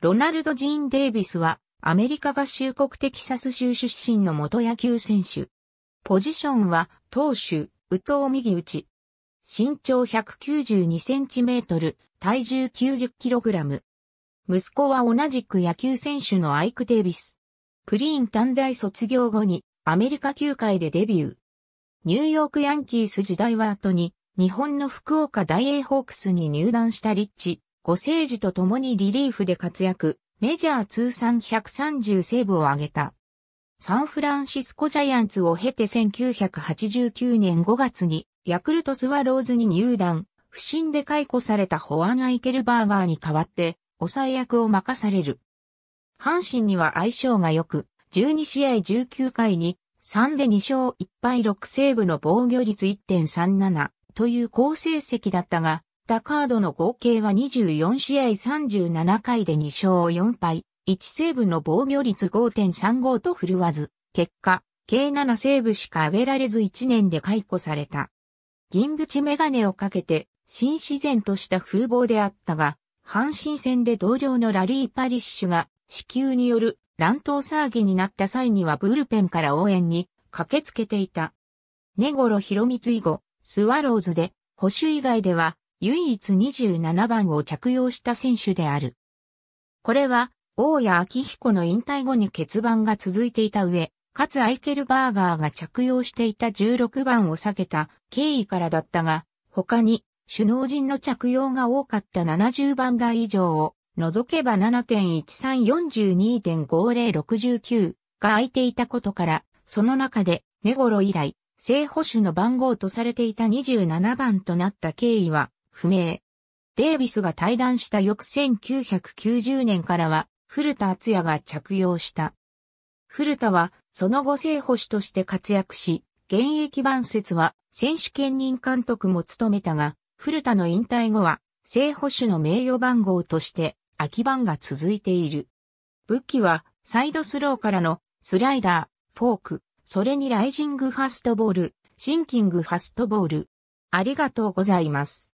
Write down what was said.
ロナルド・ジーン・デイビスは、アメリカ合衆国テキサス州出身の元野球選手。ポジションは、投手、右投右打ち。身長192センチメートル、体重90キログラム。息子は同じく野球選手のアイク・デイビス。プリーン短大卒業後にアメリカ球界でデビュー。ニューヨークヤンキース時代は後に日本の福岡大英ホークスに入団したリッチ、五聖時と共にリリーフで活躍、メジャー通算130セーブを挙げた。サンフランシスコジャイアンツを経て1989年5月にヤクルトスワローズに入団、不審で解雇されたホアン・アイケルバーガーに代わって抑え役を任される。阪神には相性が良く、12試合19回に3で2勝1敗6セーブの防御率1.37という好成績だったが、ったカードの合計は24試合37回で2勝4敗、1セーブの防御率5.35と振るわず、結果、計7セーブしか上げられず1年で解雇された。銀縁メガネをかけて、新自然とした風貌であったが、阪神戦で同僚のラリー・パリッシュが、死球による乱闘騒ぎになった際にはブルペンから応援に駆けつけていた。根頃博光以後、スワローズで、保守以外では、唯一27番を着用した選手である。これは、大谷昭彦の引退後に欠番が続いていた上、かつアイケルバーガーが着用していた16番を避けた経緯からだったが、他に首脳陣の着用が多かった70番台以上を除けば7.1342.5069が空いていたことから、その中で、寝頃以来、正保守の番号とされていた27番となった経緯は、不明。デイビスが対談した翌1990年からは、古田敦也が着用した。古田は、その後正捕手として活躍し、現役番説は選手兼任監督も務めたが、古田の引退後は、正捕手の名誉番号として、空き番が続いている。武器は、サイドスローからの、スライダー、フォーク、それにライジングファストボール、シンキングファストボール。ありがとうございます。